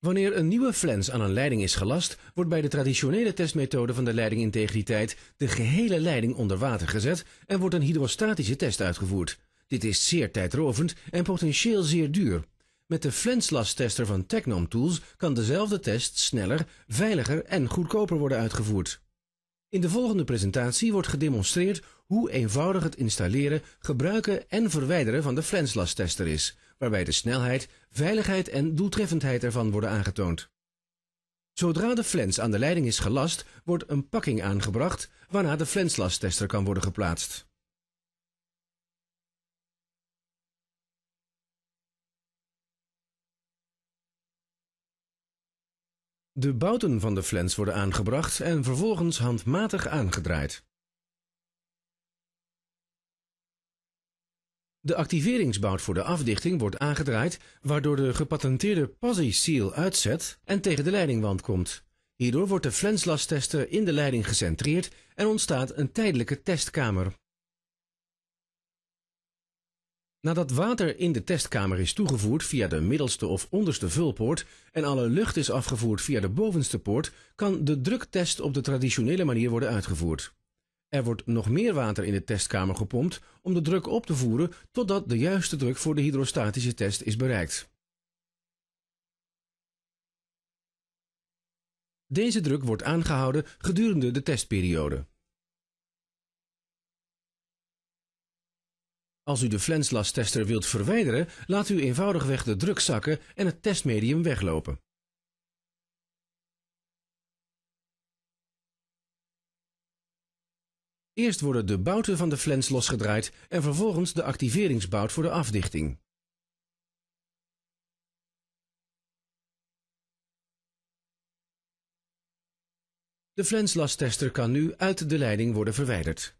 Wanneer een nieuwe flens aan een leiding is gelast, wordt bij de traditionele testmethode van de leidingintegriteit de gehele leiding onder water gezet en wordt een hydrostatische test uitgevoerd. Dit is zeer tijdrovend en potentieel zeer duur. Met de flenslasttester van Technom Tools kan dezelfde test sneller, veiliger en goedkoper worden uitgevoerd. In de volgende presentatie wordt gedemonstreerd hoe eenvoudig het installeren, gebruiken en verwijderen van de flenslasttester is, waarbij de snelheid, veiligheid en doeltreffendheid ervan worden aangetoond. Zodra de flens aan de leiding is gelast, wordt een pakking aangebracht waarna de flenslasttester kan worden geplaatst. De bouten van de flens worden aangebracht en vervolgens handmatig aangedraaid. De activeringsbout voor de afdichting wordt aangedraaid, waardoor de gepatenteerde passi Seal uitzet en tegen de leidingwand komt. Hierdoor wordt de flenslasttester in de leiding gecentreerd en ontstaat een tijdelijke testkamer. Nadat water in de testkamer is toegevoerd via de middelste of onderste vulpoort en alle lucht is afgevoerd via de bovenste poort, kan de druktest op de traditionele manier worden uitgevoerd. Er wordt nog meer water in de testkamer gepompt om de druk op te voeren totdat de juiste druk voor de hydrostatische test is bereikt. Deze druk wordt aangehouden gedurende de testperiode. Als u de flenslasttester wilt verwijderen, laat u eenvoudigweg de druk zakken en het testmedium weglopen. Eerst worden de bouten van de flens losgedraaid en vervolgens de activeringsbout voor de afdichting. De flenslastester kan nu uit de leiding worden verwijderd.